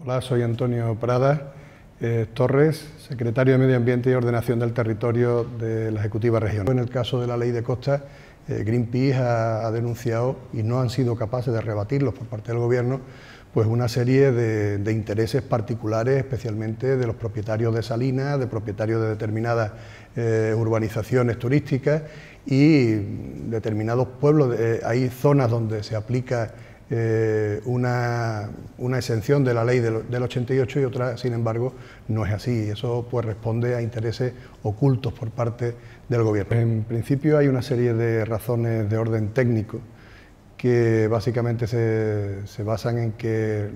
Hola, soy Antonio Prada eh, Torres, secretario de Medio Ambiente y Ordenación del Territorio de la Ejecutiva Regional. En el caso de la ley de costas, eh, Greenpeace ha, denunciado y no han sido capaces de rebatirlos por parte del Gobierno pues una serie de, intereses particulares, especialmente de los propietarios de salinas, de propietarios de determinadas eh, urbanizaciones turísticas y determinados pueblos. hay zonas donde se aplica eh, una, exención de la ley del, 88 y otra, sin embargo, no es así. Eso pues responde a intereses ocultos por parte del Gobierno. En principio hay una serie de razones de orden técnico que básicamente se, se basan en que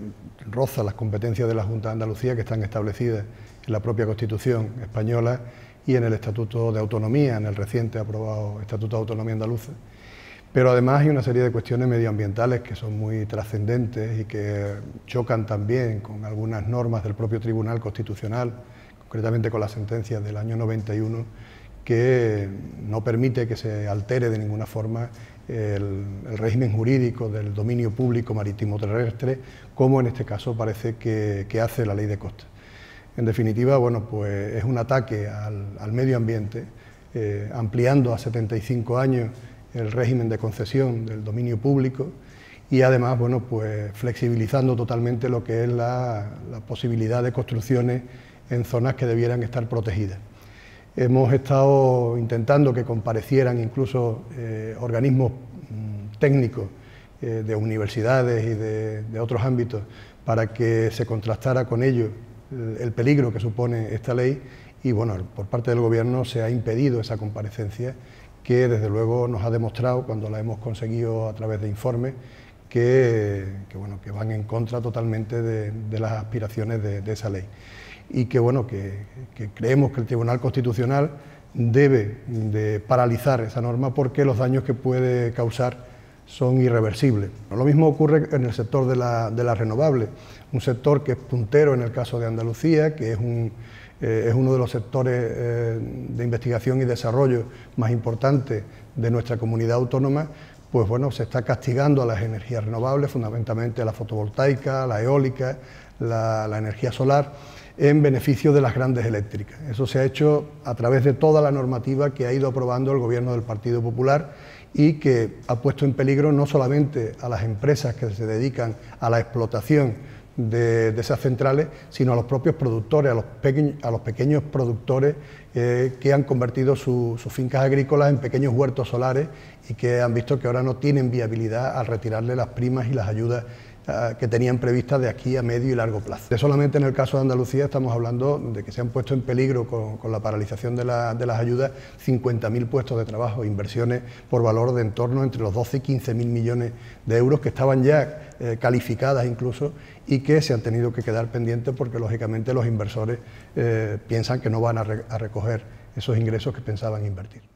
roza las competencias de la Junta de Andalucía que están establecidas en la propia Constitución española y en el Estatuto de Autonomía, en el reciente aprobado Estatuto de Autonomía Andaluza. Pero además hay una serie de cuestiones medioambientales que son muy trascendentes y que chocan también con algunas normas del propio Tribunal Constitucional, concretamente con la sentencia del año 91, que no permite que se altere de ninguna forma el, régimen jurídico del dominio público marítimo terrestre, como en este caso parece que, hace la ley de costas. En definitiva, bueno, pues es un ataque al, al medio ambiente, eh, ampliando a 75 años el régimen de concesión del dominio público y además, bueno, pues flexibilizando totalmente lo que es la, posibilidad de construcciones en zonas que debieran estar protegidas. Hemos estado intentando que comparecieran incluso eh, organismos mm, técnicos eh, de universidades y de, de, otros ámbitos para que se contrastara con ellos el peligro que supone esta ley y bueno, por parte del Gobierno se ha impedido esa comparecencia que desde luego nos ha demostrado cuando la hemos conseguido a través de informes que, bueno, que van en contra totalmente de, las aspiraciones de, esa ley y que, bueno, que, creemos que el Tribunal Constitucional debe paralizar esa norma porque los daños que puede causar son irreversibles. Lo mismo ocurre en el sector de las renovables, un sector que es puntero en el caso de Andalucía, que es un, eh, es uno de los sectores eh, de investigación y desarrollo más importantes de nuestra comunidad autónoma, pues bueno, se está castigando a las energías renovables, fundamentalmente a la fotovoltaica, la eólica, la energía solar, en beneficio de las grandes eléctricas. Eso se ha hecho a través de toda la normativa que ha ido aprobando el Gobierno del Partido Popular y que ha puesto en peligro no solamente a las empresas que se dedican a la explotación de, esas centrales, sino a los propios productores, a los, a los pequeños productores eh, que han convertido sus fincas agrícolas en pequeños huertos solares y que han visto que ahora no tienen viabilidad al retirarle las primas y las ayudas Ah, que tenían previstas de aquí a medio y largo plazo. solamente en el caso de Andalucía estamos hablando de que se han puesto en peligro con, la paralización de, las ayudas 50.000 puestos de trabajo, inversiones por valor de en torno entre los 12 y 15.000 millones de euros que estaban ya eh, calificadas incluso y que se han tenido que quedar pendientes porque lógicamente los inversores eh, piensan que no van a recoger esos ingresos que pensaban invertir.